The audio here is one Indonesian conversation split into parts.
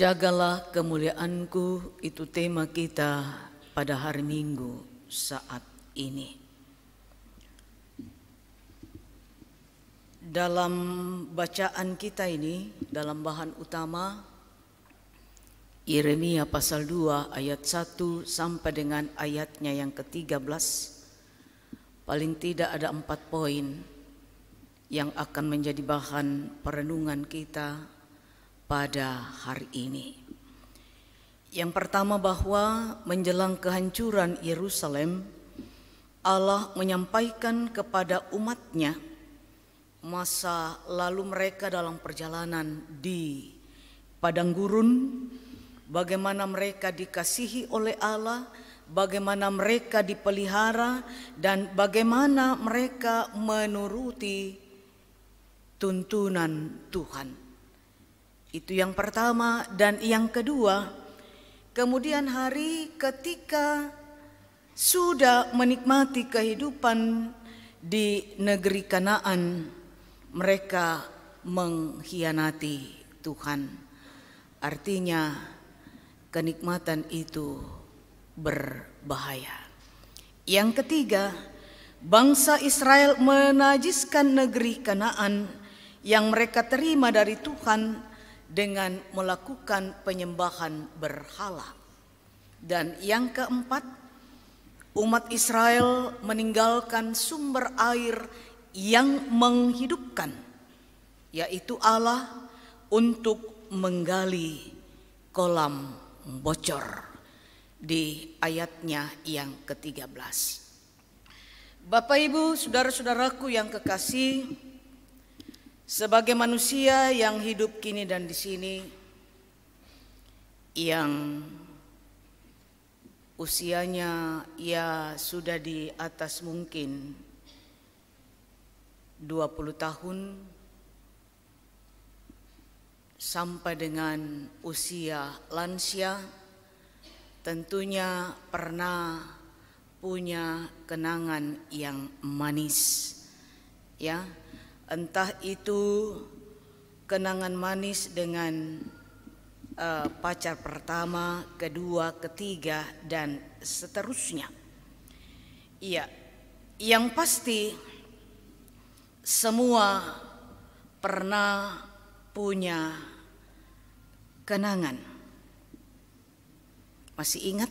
Jagalah kemuliaanku itu tema kita pada hari Minggu saat ini. Dalam bacaan kita ini, dalam bahan utama Yeremia pasal 2 ayat 1 sampai dengan ayatnya yang ke-13 paling tidak ada empat poin yang akan menjadi bahan perenungan kita pada hari ini. Yang pertama bahwa menjelang kehancuran Yerusalem, Allah menyampaikan kepada umatnya masa lalu mereka dalam perjalanan di padang gurun, bagaimana mereka dikasihi oleh Allah, bagaimana mereka dipelihara, dan bagaimana mereka menuruti tuntunan Tuhan. Itu yang pertama dan yang kedua, kemudian hari ketika sudah menikmati kehidupan di negeri Kanaan, mereka mengkhianati Tuhan. Artinya kenikmatan itu berbahaya. Yang ketiga, bangsa Israel menajiskan negeri Kanaan yang mereka terima dari Tuhan dengan melakukan penyembahan berhala. Dan yang keempat, umat Israel meninggalkan sumber air yang menghidupkan, yaitu Allah untuk menggali kolam bocor di ayatnya yang ke-13. Bapak Ibu, saudara-saudaraku yang kekasih, sebagai manusia yang hidup kini dan di sini, yang usianya ya sudah di atas mungkin 20 tahun sampai dengan usia lansia tentunya pernah punya kenangan yang manis ya entah itu kenangan manis dengan uh, pacar pertama, kedua, ketiga, dan seterusnya. Iya, yang pasti semua pernah punya kenangan. Masih ingat?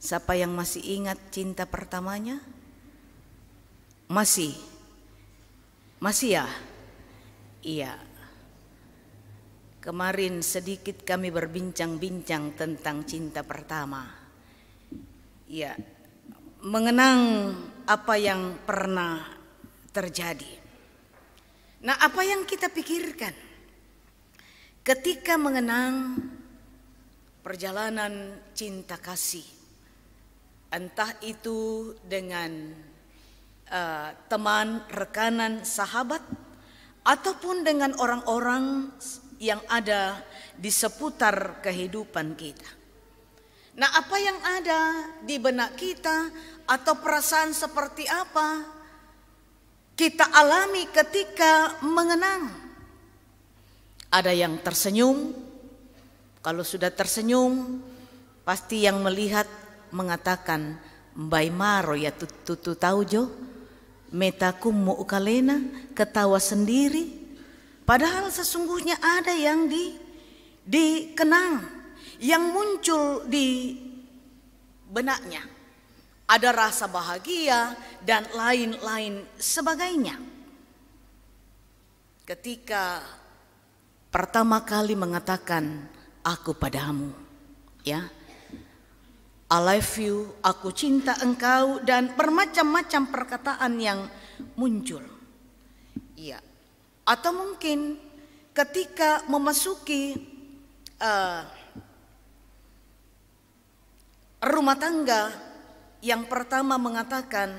Siapa yang masih ingat cinta pertamanya? Masih masih ya? Iya. Kemarin sedikit kami berbincang-bincang tentang cinta pertama. Iya. Mengenang apa yang pernah terjadi. Nah, apa yang kita pikirkan ketika mengenang perjalanan cinta kasih, entah itu dengan Eh, teman, rekanan, sahabat, ataupun dengan orang-orang yang ada di seputar kehidupan kita. Nah, apa yang ada di benak kita atau perasaan seperti apa kita alami ketika mengenang? Ada yang tersenyum, kalau sudah tersenyum, pasti yang melihat mengatakan, Mbak Maro oh ya tutu tahu Jo, metakum mu'kalena, ketawa sendiri. Padahal sesungguhnya ada yang di dikenang, yang muncul di benaknya. Ada rasa bahagia dan lain-lain sebagainya. Ketika pertama kali mengatakan aku padamu, ya. I love you, aku cinta engkau dan bermacam-macam perkataan yang muncul. Iya. Atau mungkin ketika memasuki uh, rumah tangga yang pertama mengatakan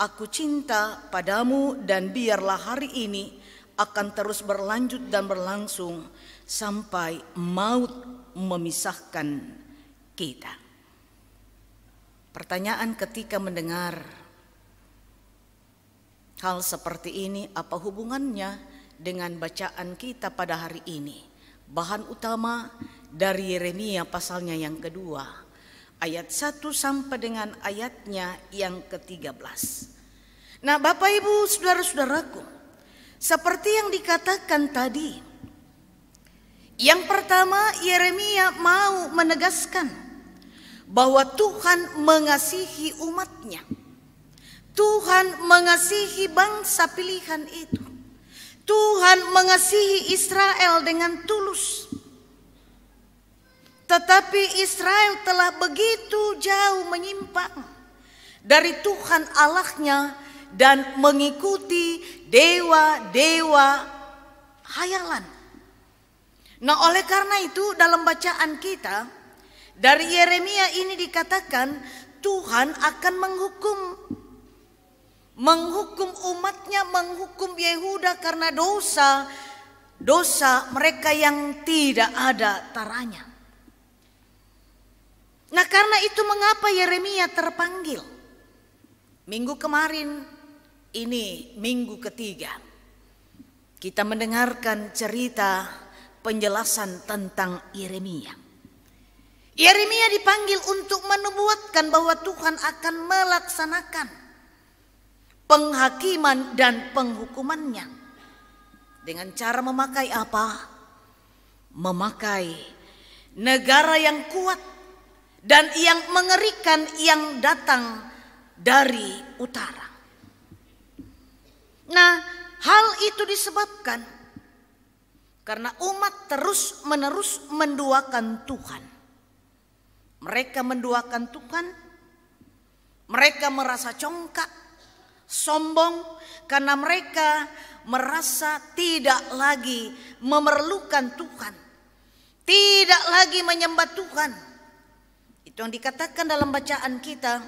aku cinta padamu dan biarlah hari ini akan terus berlanjut dan berlangsung sampai maut memisahkan kita. Pertanyaan ketika mendengar hal seperti ini apa hubungannya dengan bacaan kita pada hari ini? Bahan utama dari Yeremia pasalnya yang kedua, ayat 1 sampai dengan ayatnya yang ke-13. Nah, Bapak Ibu, saudara-saudaraku, seperti yang dikatakan tadi, yang pertama Yeremia mau menegaskan bahwa Tuhan mengasihi umatnya. Tuhan mengasihi bangsa pilihan itu. Tuhan mengasihi Israel dengan tulus. Tetapi Israel telah begitu jauh menyimpang dari Tuhan Allahnya dan mengikuti dewa-dewa hayalan. Nah, oleh karena itu dalam bacaan kita dari Yeremia ini dikatakan Tuhan akan menghukum menghukum umatnya, menghukum Yehuda karena dosa, dosa mereka yang tidak ada taranya. Nah, karena itu mengapa Yeremia terpanggil? Minggu kemarin ini minggu ketiga. Kita mendengarkan cerita penjelasan tentang Yeremia. Yeremia dipanggil untuk menubuatkan bahwa Tuhan akan melaksanakan penghakiman dan penghukumannya. Dengan cara memakai apa? Memakai negara yang kuat dan yang mengerikan yang datang dari utara. Nah, hal itu disebabkan karena umat terus-menerus menduakan Tuhan mereka menduakan Tuhan. Mereka merasa congkak, sombong karena mereka merasa tidak lagi memerlukan Tuhan. Tidak lagi menyembah Tuhan. Itu yang dikatakan dalam bacaan kita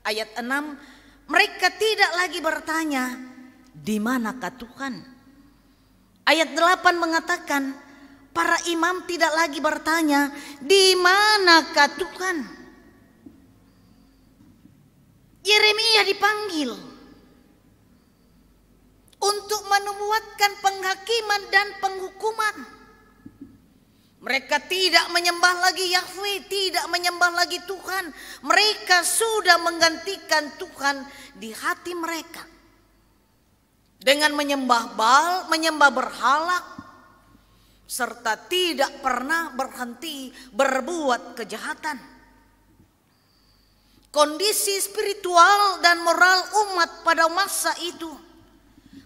ayat 6, mereka tidak lagi bertanya di manakah Tuhan. Ayat 8 mengatakan Para imam tidak lagi bertanya, di manakah Tuhan? Yeremia dipanggil untuk menubuatkan penghakiman dan penghukuman. Mereka tidak menyembah lagi Yahweh, tidak menyembah lagi Tuhan. Mereka sudah menggantikan Tuhan di hati mereka. Dengan menyembah bal, menyembah berhala, serta tidak pernah berhenti berbuat kejahatan. Kondisi spiritual dan moral umat pada masa itu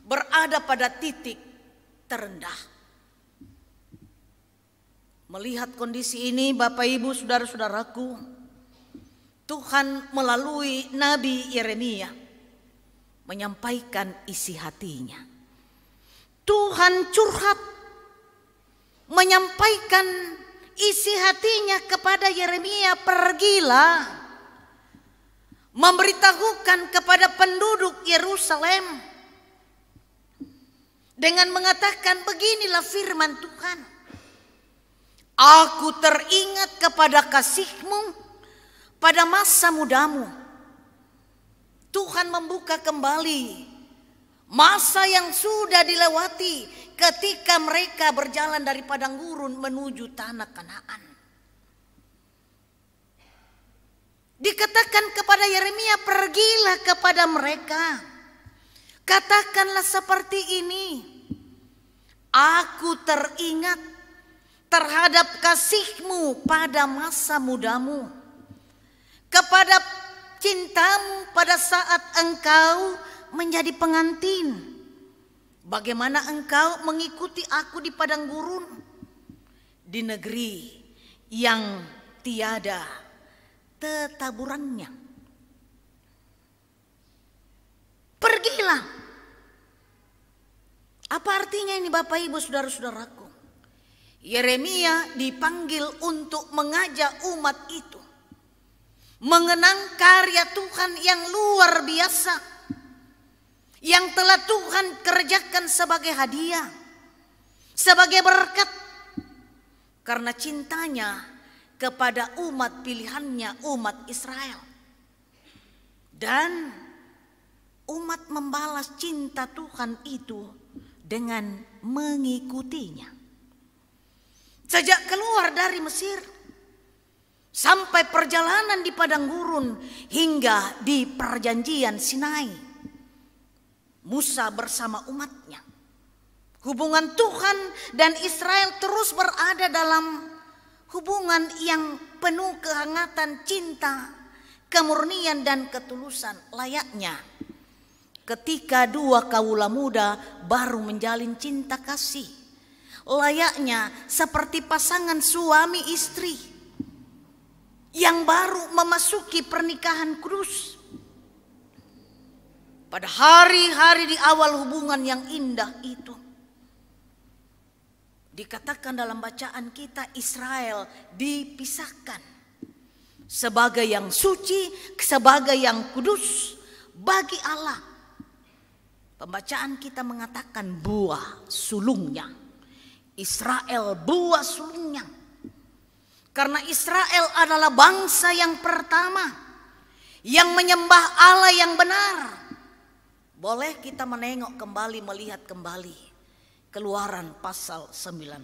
berada pada titik terendah. Melihat kondisi ini, Bapak Ibu, saudara-saudaraku, Tuhan melalui Nabi Yeremia menyampaikan isi hatinya. Tuhan curhat menyampaikan isi hatinya kepada Yeremia, "Pergilah, memberitahukan kepada penduduk Yerusalem dengan mengatakan, 'Beginilah firman Tuhan: Aku teringat kepada kasihmu pada masa mudamu.'" Tuhan membuka kembali Masa yang sudah dilewati ketika mereka berjalan dari padang gurun menuju tanah Kanaan. Dikatakan kepada Yeremia, "Pergilah kepada mereka. Katakanlah seperti ini: Aku teringat terhadap kasihmu pada masa mudamu, kepada cintamu pada saat engkau..." menjadi pengantin. Bagaimana engkau mengikuti aku di padang gurun di negeri yang tiada tetaburannya. Pergilah. Apa artinya ini Bapak Ibu Saudara-saudaraku? Yeremia dipanggil untuk mengajak umat itu mengenang karya Tuhan yang luar biasa yang telah Tuhan kerjakan sebagai hadiah, sebagai berkat, karena cintanya kepada umat pilihannya, umat Israel, dan umat membalas cinta Tuhan itu dengan mengikutinya. Sejak keluar dari Mesir sampai perjalanan di padang gurun hingga di perjanjian Sinai Musa bersama umatnya. Hubungan Tuhan dan Israel terus berada dalam hubungan yang penuh kehangatan cinta, kemurnian dan ketulusan layaknya. Ketika dua kaula muda baru menjalin cinta kasih, layaknya seperti pasangan suami istri yang baru memasuki pernikahan kudus pada hari-hari di awal hubungan yang indah itu. Dikatakan dalam bacaan kita Israel dipisahkan sebagai yang suci, sebagai yang kudus bagi Allah. Pembacaan kita mengatakan buah sulungnya. Israel buah sulungnya. Karena Israel adalah bangsa yang pertama yang menyembah Allah yang benar boleh kita menengok kembali, melihat kembali keluaran pasal 19.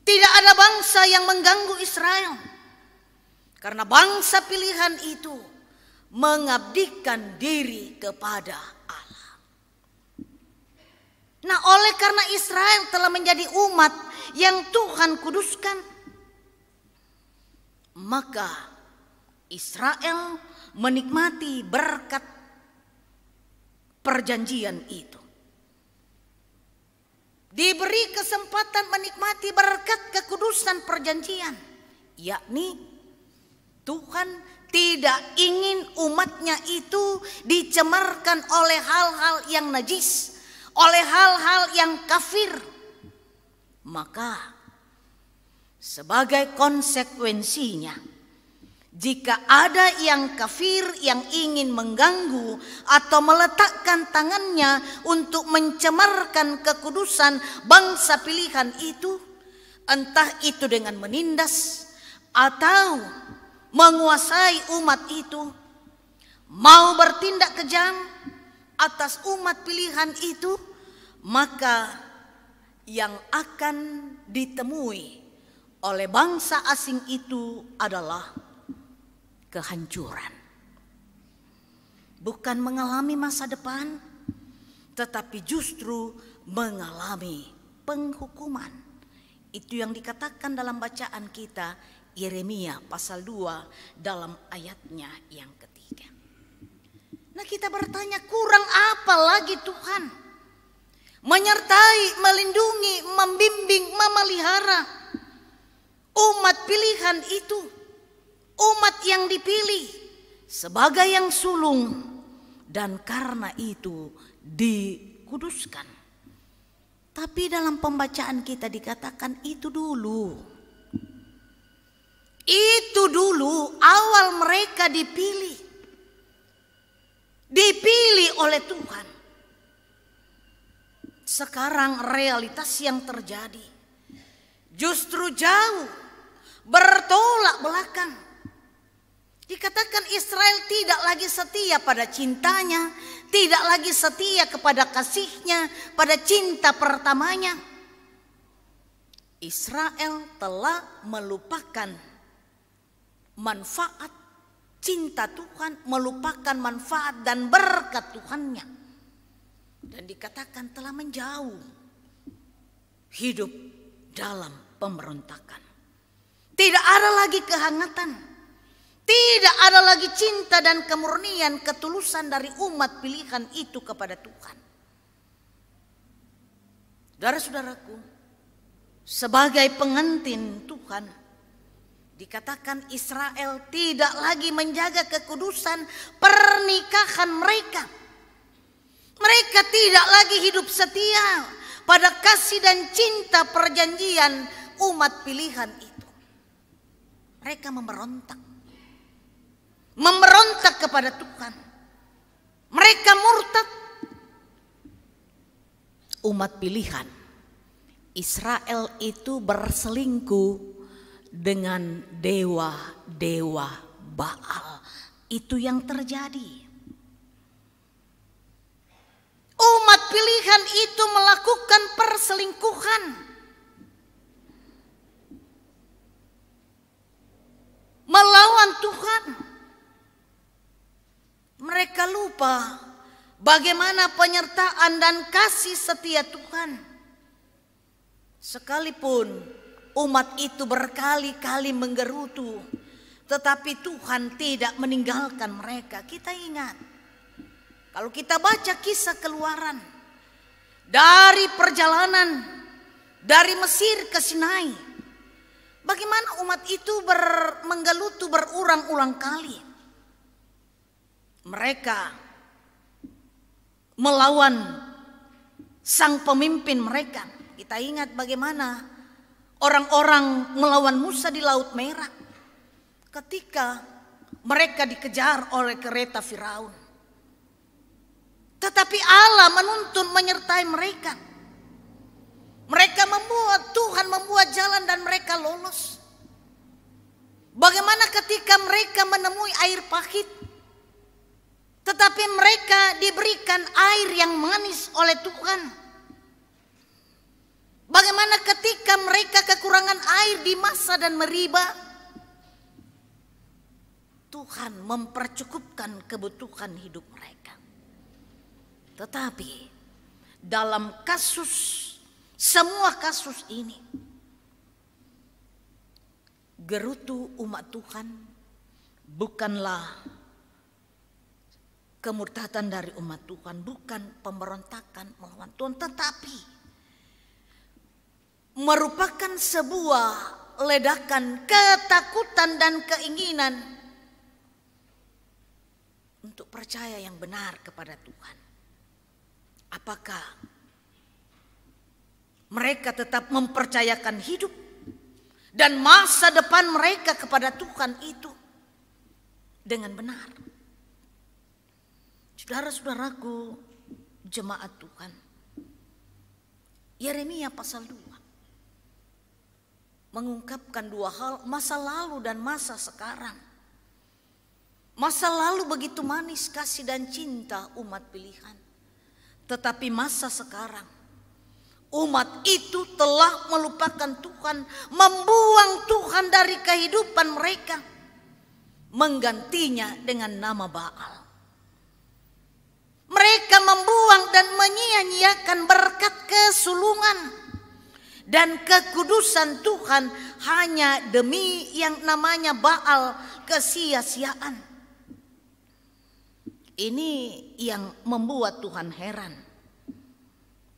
Tidak ada bangsa yang mengganggu Israel. Karena bangsa pilihan itu mengabdikan diri kepada Allah. Nah oleh karena Israel telah menjadi umat yang Tuhan kuduskan. Maka Israel menikmati berkat perjanjian itu. Diberi kesempatan menikmati berkat kekudusan perjanjian, yakni Tuhan tidak ingin umatnya itu dicemarkan oleh hal-hal yang najis, oleh hal-hal yang kafir. Maka sebagai konsekuensinya, jika ada yang kafir yang ingin mengganggu atau meletakkan tangannya untuk mencemarkan kekudusan bangsa pilihan itu, entah itu dengan menindas atau menguasai umat itu, mau bertindak kejam atas umat pilihan itu, maka yang akan ditemui oleh bangsa asing itu adalah kehancuran. Bukan mengalami masa depan, tetapi justru mengalami penghukuman. Itu yang dikatakan dalam bacaan kita Yeremia pasal 2 dalam ayatnya yang ketiga. Nah kita bertanya kurang apa lagi Tuhan? Menyertai, melindungi, membimbing, memelihara umat pilihan itu umat yang dipilih sebagai yang sulung dan karena itu dikuduskan. Tapi dalam pembacaan kita dikatakan itu dulu. Itu dulu awal mereka dipilih. Dipilih oleh Tuhan. Sekarang realitas yang terjadi justru jauh bertolak belakang Dikatakan Israel tidak lagi setia pada cintanya, tidak lagi setia kepada kasihnya, pada cinta pertamanya. Israel telah melupakan manfaat cinta Tuhan, melupakan manfaat dan berkat Tuhannya. Dan dikatakan telah menjauh hidup dalam pemberontakan. Tidak ada lagi kehangatan tidak ada lagi cinta dan kemurnian ketulusan dari umat pilihan itu kepada Tuhan. Saudara-saudaraku, sebagai pengantin Tuhan, dikatakan Israel tidak lagi menjaga kekudusan pernikahan mereka. Mereka tidak lagi hidup setia pada kasih dan cinta perjanjian umat pilihan itu. Mereka memberontak memerontak kepada Tuhan. Mereka murtad. Umat pilihan. Israel itu berselingkuh dengan dewa-dewa Baal. Itu yang terjadi. Umat pilihan itu melakukan perselingkuhan. Melawan Tuhan lupa bagaimana penyertaan dan kasih setia Tuhan. Sekalipun umat itu berkali-kali menggerutu, tetapi Tuhan tidak meninggalkan mereka. Kita ingat, kalau kita baca kisah keluaran dari perjalanan dari Mesir ke Sinai, bagaimana umat itu ber, menggelutu berulang-ulang kali mereka melawan sang pemimpin mereka. Kita ingat bagaimana orang-orang melawan Musa di Laut Merah ketika mereka dikejar oleh kereta Firaun. Tetapi Allah menuntun menyertai mereka. Mereka membuat Tuhan membuat jalan dan mereka lolos. Bagaimana ketika mereka menemui air pahit? Tetapi mereka diberikan air yang manis oleh Tuhan. Bagaimana ketika mereka kekurangan air di masa dan meriba? Tuhan mempercukupkan kebutuhan hidup mereka. Tetapi dalam kasus semua kasus ini gerutu umat Tuhan bukanlah kemurtatan dari umat Tuhan, bukan pemberontakan melawan Tuhan, tetapi merupakan sebuah ledakan ketakutan dan keinginan untuk percaya yang benar kepada Tuhan. Apakah mereka tetap mempercayakan hidup dan masa depan mereka kepada Tuhan itu dengan benar? Saudara-saudaraku, jemaat Tuhan. Yeremia pasal 2 mengungkapkan dua hal, masa lalu dan masa sekarang. Masa lalu begitu manis kasih dan cinta umat pilihan. Tetapi masa sekarang Umat itu telah melupakan Tuhan, membuang Tuhan dari kehidupan mereka, menggantinya dengan nama Baal. Mereka membuang dan menyia-nyiakan berkat kesulungan dan kekudusan Tuhan hanya demi yang namanya Baal kesia-siaan. Ini yang membuat Tuhan heran.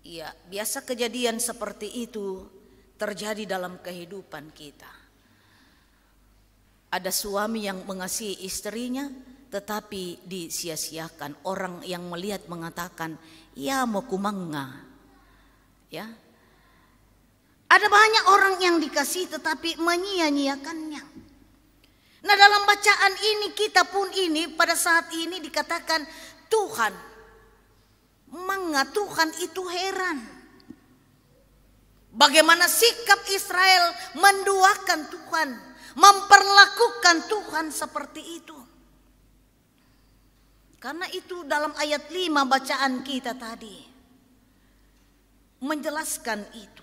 Ya, biasa kejadian seperti itu terjadi dalam kehidupan kita. Ada suami yang mengasihi istrinya, tetapi disia-siakan. Orang yang melihat mengatakan, "Ya, mau kumangga Ya. Ada banyak orang yang dikasih tetapi menyia-nyiakannya. Nah, dalam bacaan ini kita pun ini pada saat ini dikatakan Tuhan mangga Tuhan itu heran. Bagaimana sikap Israel menduakan Tuhan, memperlakukan Tuhan seperti itu. Karena itu dalam ayat 5 bacaan kita tadi menjelaskan itu.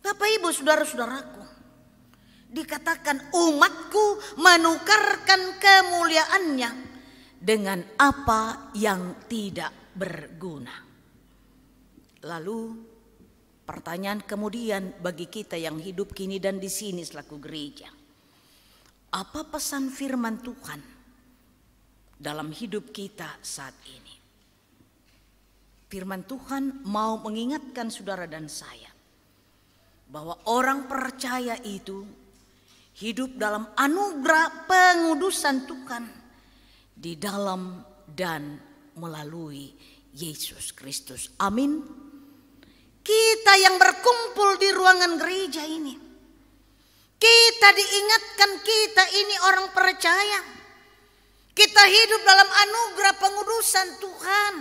Bapak Ibu saudara-saudaraku, dikatakan umatku menukarkan kemuliaannya dengan apa yang tidak berguna. Lalu pertanyaan kemudian bagi kita yang hidup kini dan di sini selaku gereja. Apa pesan firman Tuhan? dalam hidup kita saat ini. Firman Tuhan mau mengingatkan saudara dan saya bahwa orang percaya itu hidup dalam anugerah pengudusan Tuhan di dalam dan melalui Yesus Kristus. Amin. Kita yang berkumpul di ruangan gereja ini, kita diingatkan kita ini orang percaya kita hidup dalam anugerah pengudusan Tuhan.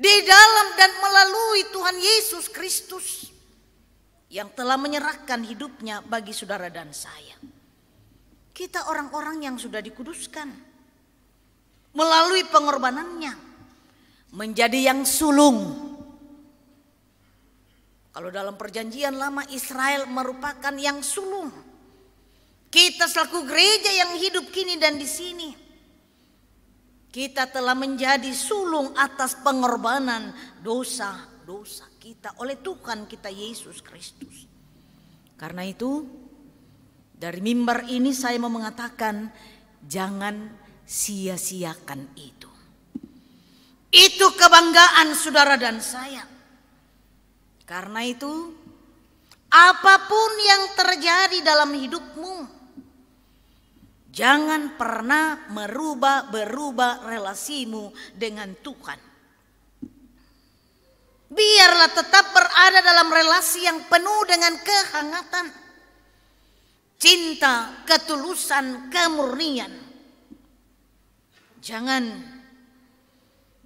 Di dalam dan melalui Tuhan Yesus Kristus yang telah menyerahkan hidupnya bagi saudara dan saya. Kita orang-orang yang sudah dikuduskan melalui pengorbanannya menjadi yang sulung. Kalau dalam perjanjian lama Israel merupakan yang sulung kita selaku gereja yang hidup kini dan di sini. Kita telah menjadi sulung atas pengorbanan dosa-dosa kita oleh Tuhan kita Yesus Kristus. Karena itu dari mimbar ini saya mau mengatakan jangan sia-siakan itu. Itu kebanggaan saudara dan saya. Karena itu apapun yang terjadi dalam hidupmu Jangan pernah merubah berubah relasimu dengan Tuhan. Biarlah tetap berada dalam relasi yang penuh dengan kehangatan, cinta, ketulusan, kemurnian. Jangan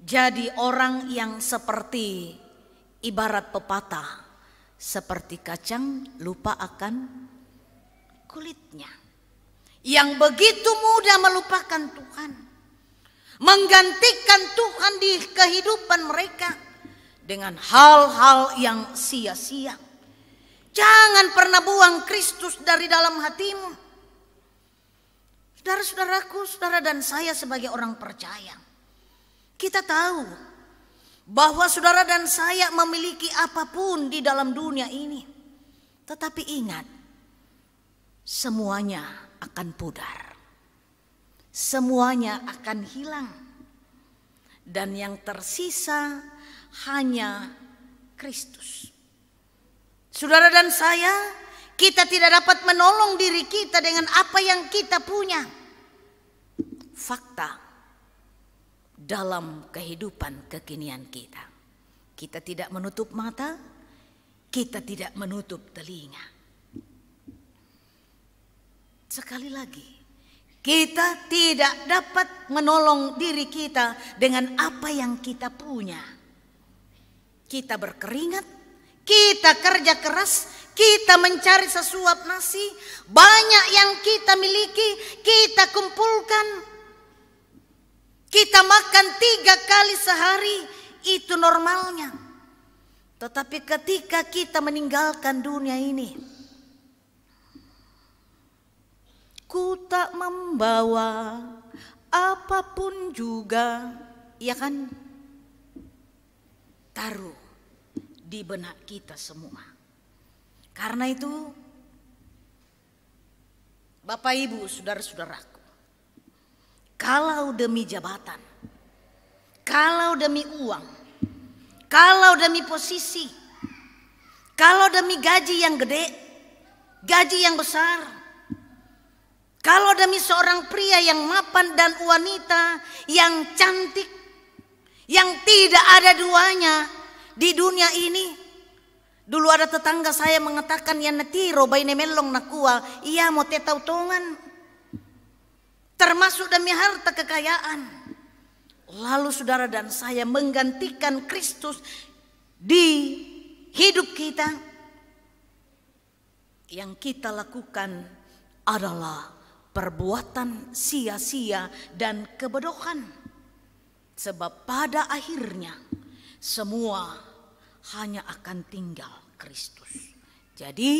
jadi orang yang seperti ibarat pepatah, seperti kacang lupa akan kulitnya yang begitu mudah melupakan Tuhan, menggantikan Tuhan di kehidupan mereka dengan hal-hal yang sia-sia. Jangan pernah buang Kristus dari dalam hatimu. Saudara-saudaraku, saudara dan saya sebagai orang percaya, kita tahu bahwa saudara dan saya memiliki apapun di dalam dunia ini. Tetapi ingat, semuanya akan pudar. Semuanya akan hilang. Dan yang tersisa hanya Kristus. Saudara dan saya, kita tidak dapat menolong diri kita dengan apa yang kita punya. Fakta dalam kehidupan kekinian kita. Kita tidak menutup mata, kita tidak menutup telinga Sekali lagi, kita tidak dapat menolong diri kita dengan apa yang kita punya. Kita berkeringat, kita kerja keras, kita mencari sesuap nasi, banyak yang kita miliki, kita kumpulkan. Kita makan tiga kali sehari, itu normalnya. Tetapi ketika kita meninggalkan dunia ini, Ku tak membawa apapun juga, ya kan? Taruh di benak kita semua. Karena itu, Bapak Ibu, saudara-saudaraku, kalau demi jabatan, kalau demi uang, kalau demi posisi, kalau demi gaji yang gede, gaji yang besar, kalau demi seorang pria yang mapan dan wanita yang cantik, yang tidak ada duanya di dunia ini. Dulu ada tetangga saya mengatakan yang netiro baine melong nakua, ia mau tetautongan. Termasuk demi harta kekayaan. Lalu saudara dan saya menggantikan Kristus di hidup kita. Yang kita lakukan adalah perbuatan sia-sia dan kebodohan. Sebab pada akhirnya semua hanya akan tinggal Kristus. Jadi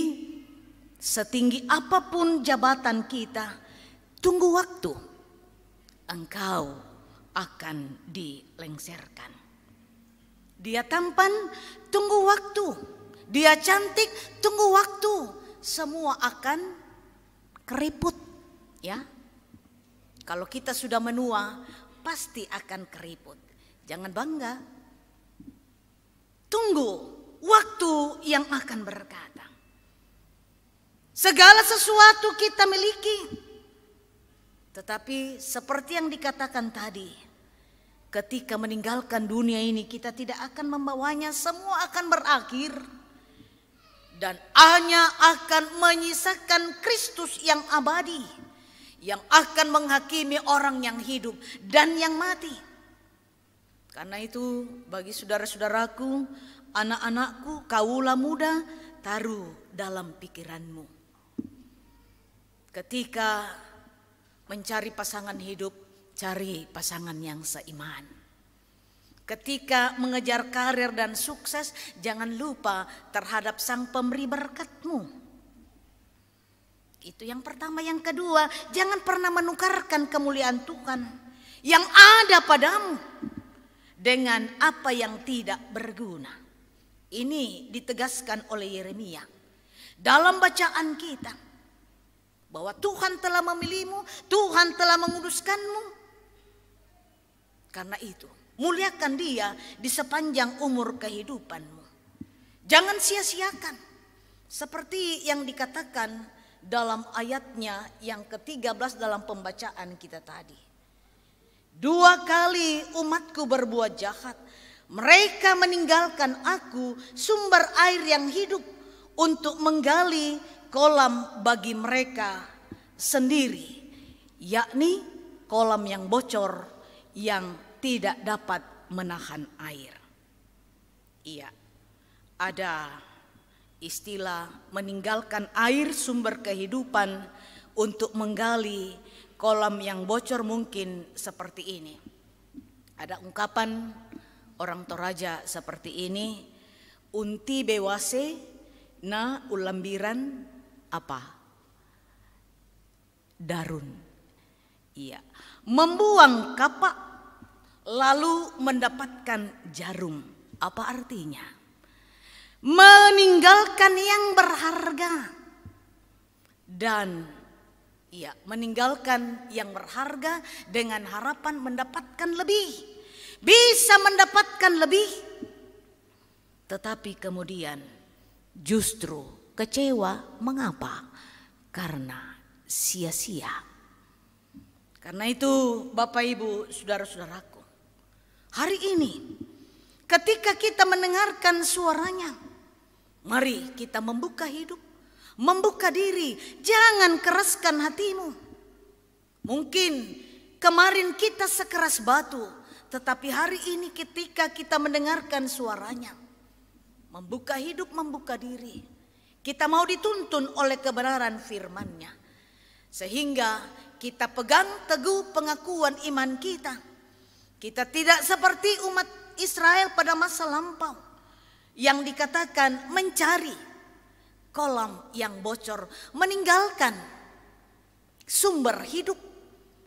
setinggi apapun jabatan kita, tunggu waktu. Engkau akan dilengserkan. Dia tampan, tunggu waktu. Dia cantik, tunggu waktu. Semua akan keriput Ya. Kalau kita sudah menua, pasti akan keriput. Jangan bangga. Tunggu waktu yang akan berkata. Segala sesuatu kita miliki. Tetapi seperti yang dikatakan tadi, ketika meninggalkan dunia ini kita tidak akan membawanya, semua akan berakhir. Dan hanya akan menyisakan Kristus yang abadi yang akan menghakimi orang yang hidup dan yang mati. Karena itu bagi saudara-saudaraku, anak-anakku, kaula muda, taruh dalam pikiranmu. Ketika mencari pasangan hidup, cari pasangan yang seiman. Ketika mengejar karir dan sukses, jangan lupa terhadap sang pemberi berkatmu. Itu yang pertama, yang kedua, jangan pernah menukarkan kemuliaan Tuhan yang ada padamu dengan apa yang tidak berguna. Ini ditegaskan oleh Yeremia dalam bacaan kita bahwa Tuhan telah memilihmu, Tuhan telah menguduskanmu. Karena itu, muliakan Dia di sepanjang umur kehidupanmu. Jangan sia-siakan, seperti yang dikatakan dalam ayatnya yang ke-13 dalam pembacaan kita tadi. Dua kali umatku berbuat jahat. Mereka meninggalkan aku sumber air yang hidup untuk menggali kolam bagi mereka sendiri. Yakni kolam yang bocor yang tidak dapat menahan air. Iya, ada Istilah meninggalkan air sumber kehidupan untuk menggali kolam yang bocor mungkin seperti ini. Ada ungkapan orang Toraja seperti ini, unti bewase na ulambiran apa? Darun. Iya, membuang kapak lalu mendapatkan jarum. Apa artinya? meninggalkan yang berharga dan ya meninggalkan yang berharga dengan harapan mendapatkan lebih bisa mendapatkan lebih tetapi kemudian justru kecewa mengapa karena sia-sia karena itu Bapak Ibu saudara-saudaraku hari ini ketika kita mendengarkan suaranya Mari kita membuka hidup, membuka diri, jangan keraskan hatimu. Mungkin kemarin kita sekeras batu, tetapi hari ini ketika kita mendengarkan suaranya, membuka hidup, membuka diri, kita mau dituntun oleh kebenaran firman-Nya. Sehingga kita pegang teguh pengakuan iman kita. Kita tidak seperti umat Israel pada masa lampau yang dikatakan mencari kolam yang bocor, meninggalkan sumber hidup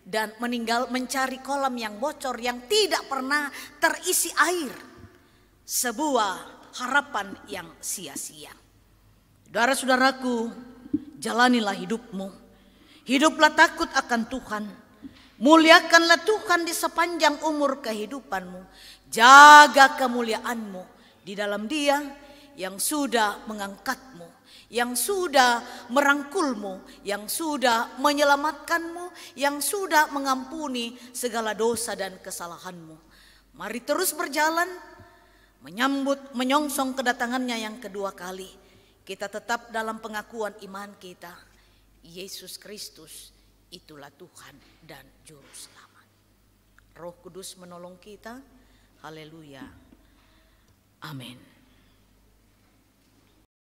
dan meninggal mencari kolam yang bocor yang tidak pernah terisi air. Sebuah harapan yang sia-sia. Saudara-saudaraku, jalanilah hidupmu. Hiduplah takut akan Tuhan. Muliakanlah Tuhan di sepanjang umur kehidupanmu. Jaga kemuliaanmu di dalam dia yang sudah mengangkatmu, yang sudah merangkulmu, yang sudah menyelamatkanmu, yang sudah mengampuni segala dosa dan kesalahanmu. Mari terus berjalan, menyambut, menyongsong kedatangannya yang kedua kali. Kita tetap dalam pengakuan iman kita. Yesus Kristus itulah Tuhan dan Juru Selamat. Roh Kudus menolong kita. Haleluya. Amen.